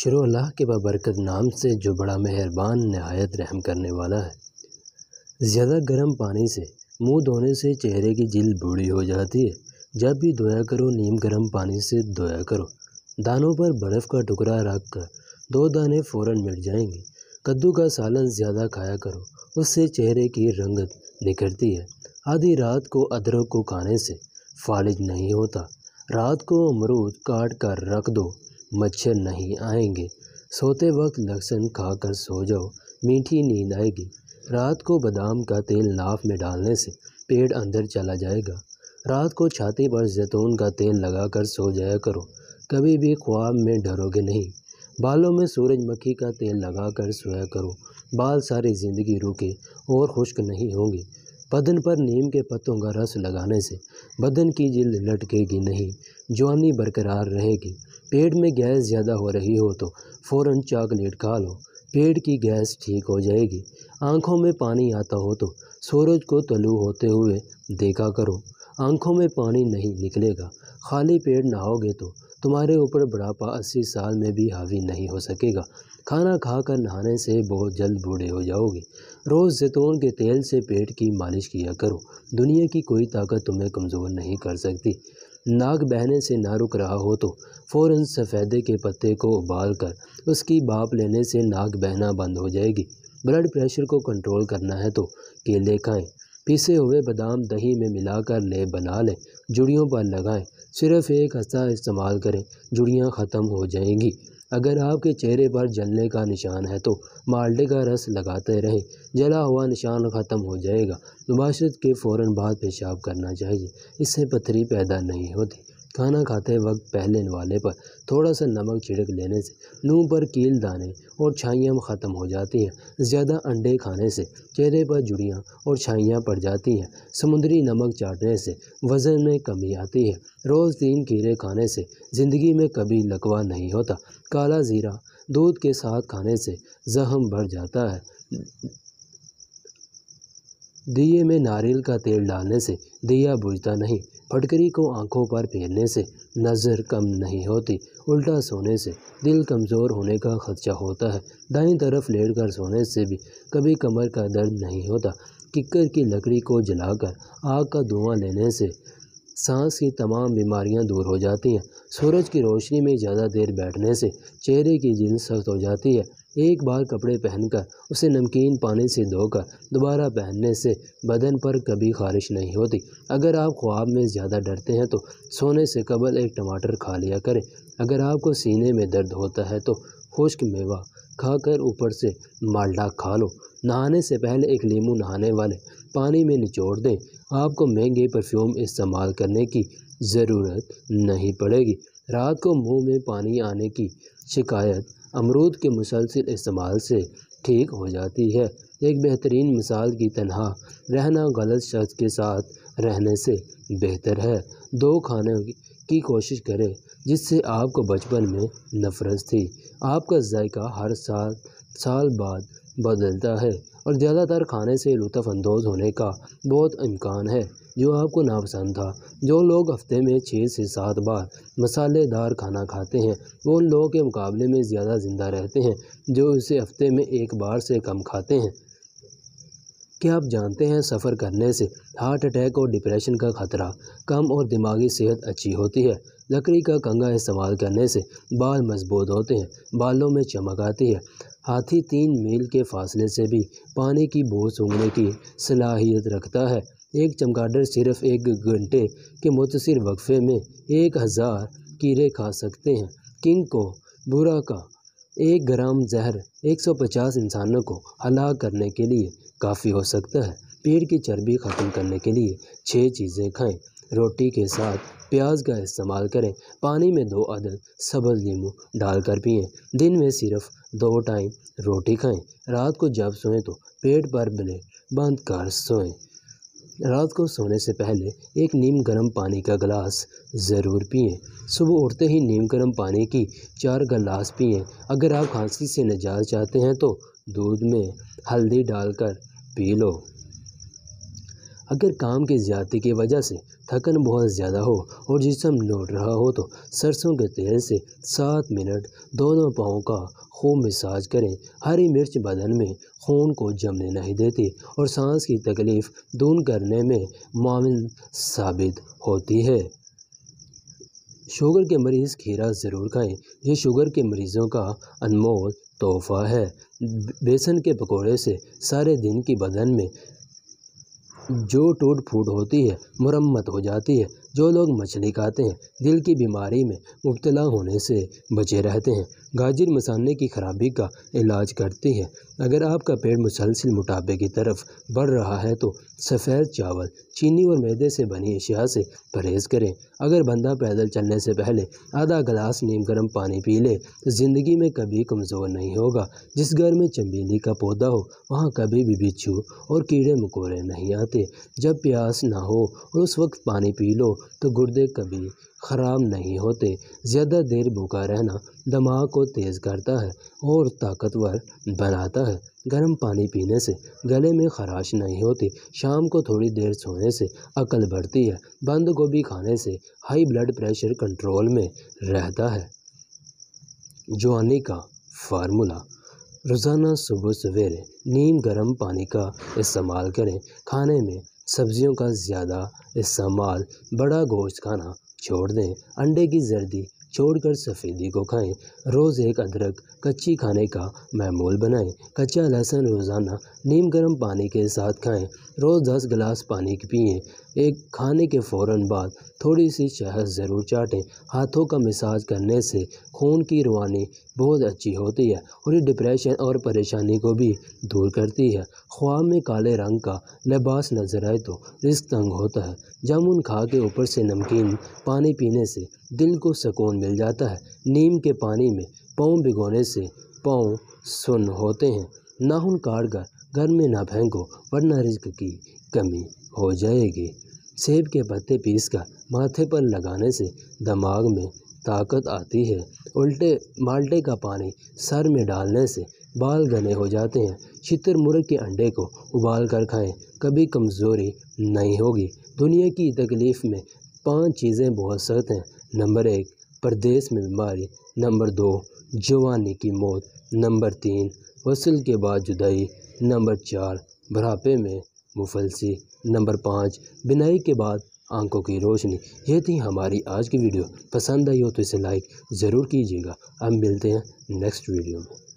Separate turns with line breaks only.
शुरू अल्लाह के बबरकत नाम से जो बड़ा मेहरबान नहायत रहम करने वाला है ज़्यादा गर्म पानी से मुंह धोने से चेहरे की जिल बूढ़ी हो जाती है जब भी धोया करो नीम गर्म पानी से धोया करो दानों पर बर्फ़ का टुकड़ा रख कर दो दाने फ़ौर मिट जाएंगे कद्दू का सालन ज़्यादा खाया करो उससे चेहरे की रंगत निखरती है आधी रात को अदरक को खाने से फालिज नहीं होता रात को अमरूद काट कर रख दो मच्छर नहीं आएंगे सोते वक्त लहसुन खाकर सो जाओ मीठी नींद आएगी रात को बादाम का तेल नाफ में डालने से पेट अंदर चला जाएगा रात को छाती पर जैतून का तेल लगाकर सो जाया करो कभी भी ख्वाब में डरोगे नहीं बालों में सूरजमुखी का तेल लगाकर सोया करो बाल सारी ज़िंदगी रुके और खुश्क नहीं होंगे बदन पर नीम के पत्तों का रस लगाने से बदन की जिल्द लटकेगी नहीं जवानी बरकरार रहेगी पेट में गैस ज़्यादा हो रही हो तो फ़ौर चॉकलेट खा लो पेट की गैस ठीक हो जाएगी आँखों में पानी आता हो तो सूरज को तलू होते हुए देखा करो आँखों में पानी नहीं निकलेगा खाली पेट नहाओगे तो तुम्हारे ऊपर बुढ़ापा अस्सी साल में भी हावी नहीं हो सकेगा खाना खाकर नहाने से बहुत जल्द बूढ़े हो जाओगे रोज़ जैतून के तेल से पेट की मालिश किया करो दुनिया की कोई ताकत तुम्हें कमज़ोर नहीं कर सकती नाक बहने से ना रुक रहा हो तो फ़ौर सफ़ेदे के पत्ते को उबाल कर उसकी बाप लेने से नाक बहना बंद हो जाएगी ब्लड प्रेशर को कंट्रोल करना है तो केले खाएं पीसे हुए बादाम दही में मिलाकर ले बना लें जुड़ियों पर लगाएं सिर्फ एक हस्ता इस्तेमाल करें जुड़ियाँ ख़त्म हो जाएंगी अगर आपके चेहरे पर जलने का निशान है तो माल्टे का रस लगाते रहें जला हुआ निशान ख़त्म हो जाएगा मुबाशत के फ़ौर बाद पेशाब करना चाहिए इससे पथरी पैदा नहीं होती खाना खाते वक्त पहले वाले पर थोड़ा सा नमक छिड़क लेने से मुँह पर कील दाने और छाइयाँ ख़त्म हो जाती हैं ज़्यादा अंडे खाने से चेहरे पर जुड़ियाँ और छाइयाँ पड़ जाती हैं समुद्री नमक चाटने से वज़न में कमी आती है रोज़ तीन कीड़े खाने से ज़िंदगी में कभी लकवा नहीं होता काला ज़ीरा दूध के साथ खाने से ज़ख्म बढ़ जाता है दिए में नारियल का तेल डालने से दिया बुझता नहीं फटकरी को आंखों पर फेरने से नज़र कम नहीं होती उल्टा सोने से दिल कमज़ोर होने का खदशा होता है दाईं तरफ लेट कर सोने से भी कभी कमर का दर्द नहीं होता किक्कर की लकड़ी को जलाकर आग का धुआं लेने से सांस की तमाम बीमारियां दूर हो जाती हैं सूरज की रोशनी में ज़्यादा देर बैठने से चेहरे की जिल सख्त हो जाती है एक बार कपड़े पहनकर उसे नमकीन पानी से धोकर दोबारा पहनने से बदन पर कभी खारिश नहीं होती अगर आप ख्वाब में ज़्यादा डरते हैं तो सोने से कबल एक टमाटर खा लिया करें अगर आपको सीने में दर्द होता है तो खुश्क मेवा खाकर ऊपर से माल्टा खा लो नहाने से पहले एक नींबू नहाने वाले पानी में निचोड़ दें आपको महंगे परफ्यूम इस्तेमाल करने की ज़रूरत नहीं पड़ेगी रात को मुंह में पानी आने की शिकायत अमरूद के मुसलसल इस्तेमाल से ठीक हो जाती है एक बेहतरीन मिसाल की तनह रहना गलत शख्स के साथ रहने से बेहतर है दो खाने की कोशिश करें जिससे आपको बचपन में नफरत थी आपका जायका हर साल साल बाद बदलता है और ज़्यादातर खाने से लुफानंदोज़ होने का बहुत इम्कान है जो आपको नापसंद था जो लोग हफ्ते में छः से सात बार मसालेदार खाना खाते हैं वो उन लोगों के मुकाबले में ज़्यादा ज़िंदा रहते हैं जो इसे हफ्ते में एक बार से कम खाते हैं क्या आप जानते हैं सफ़र करने से हार्ट अटैक और डिप्रेशन का ख़तरा कम और दिमागी सेहत अच्छी होती है लकड़ी का कंगा इस्तेमाल करने से बाल मजबूत होते हैं बालों में चमक आती है हाथी तीन मील के फासले से भी पानी की बोझ सूंघने की सलाहियत रखता है एक चमगाडर सिर्फ एक घंटे के मुतसर वक्फे में एक हज़ार कीड़े खा सकते हैं किंग को बुरा का एक ग्राम जहर 150 इंसानों को हलाक करने के लिए काफ़ी हो सकता है पेड़ की चर्बी ख़त्म करने के लिए छः चीज़ें खाएं रोटी के साथ प्याज का इस्तेमाल करें पानी में दो अदद सबल नींबू डालकर पिएं दिन में सिर्फ दो टाइम रोटी खाएं रात को जब सोएं तो पेट पर बने बंद कर सोएं रात को सोने से पहले एक नीम गर्म पानी का गिलास ज़रूर पिएं सुबह उठते ही नीम गर्म पानी की चार गिलास पिएं अगर आप खांसी से निजात चाहते हैं तो दूध में हल्दी डालकर पी लो अगर काम की ज़्यादा की वजह से थकन बहुत ज़्यादा हो और जिसम लौट रहा हो तो सरसों के तेल से सात मिनट दोनों पाँव का खूब मिसाज करें हरी मिर्च बदन में खून को जमने नहीं देती और सांस की तकलीफ़ दूर करने में मामिन साबित होती है शुगर के मरीज़ खीरा ज़रूर खाएं ये शुगर के मरीज़ों का अनमोल तोहफ़ा है बेसन के पकोड़े से सारे दिन की बदन में जो टूट फूट होती है मुरम्मत हो जाती है जो लोग मछली खाते हैं दिल की बीमारी में मुबतला होने से बचे रहते हैं गाजर मसाने की खराबी का इलाज करती है अगर आपका पेट मुसलसिल मोटापे की तरफ बढ़ रहा है तो सफ़ेद चावल चीनी और मैदे से बनी अशिया से परहेज़ करें अगर बंदा पैदल चलने से पहले आधा गिलास नीम गर्म पानी पी ले तो ज़िंदगी में कभी कमज़ोर नहीं होगा जिस घर में चमेली का पौधा हो वहाँ कभी भी बिच्छू और कीड़े मकोड़े नहीं आते जब प्यास ना हो और उस वक्त पानी पी लो तो गुर्दे कभी ख़राब नहीं होते ज़्यादा देर भूखा रहना दिमाग को तेज़ करता है और ताकतवर बनाता है गर्म पानी पीने से गले में खराश नहीं होती शाम को थोड़ी देर सोने से अकल बढ़ती है बंद गोभी खाने से हाई ब्लड प्रेशर कंट्रोल में रहता है जवानी का फार्मूला रोज़ाना सुबह सवेरे नीम गर्म पानी का इस्तेमाल करें खाने में सब्ज़ियों का ज़्यादा इस्तेमाल बड़ा गोश्त खाना छोड़ दें अंडे की जर्दी छोड़कर सफ़ेदी को खाएं रोज़ एक अदरक कच्ची खाने का मामूल बनाएं कच्चा लहसुन रोज़ाना नीम गर्म पानी के साथ खाएं रोज़ दस गिलास पानी पिएं एक खाने के फ़ौर बाद थोड़ी सी शहद ज़रूर चाटें हाथों का मसाज करने से खून की रवानी बहुत अच्छी होती है और ये डिप्रेशन और परेशानी को भी दूर करती है ख्वाब में काले रंग का लिबास नज़र आए तो रिस्क तंग होता है जामुन खा के ऊपर से नमकीन पानी पीने से दिल को सुकून मिल जाता है नीम के पानी में पाँव भिगोने से पाँव सुन होते हैं नाहन काट कर घर में ना फेंको वरना रिज्क की कमी हो जाएगी सेब के पत्ते पीस कर माथे पर लगाने से दिमाग में ताकत आती है उल्टे माल्टे का पानी सर में डालने से बाल घने हो जाते हैं चितर मुर्ग के अंडे को उबाल कर खाएं कभी कमज़ोरी नहीं होगी दुनिया की तकलीफ़ में पांच चीज़ें बहुत सख्त हैं नंबर एक परदेश में बीमारी नंबर दो जवानी की मौत नंबर तीन वसल के बाद जुदाई नंबर चार बुढ़ापे में मुफलसी नंबर पाँच बिनाई के बाद आंखों की रोशनी ये थी हमारी आज की वीडियो पसंद आई हो तो इसे लाइक ज़रूर कीजिएगा अब मिलते हैं नेक्स्ट वीडियो में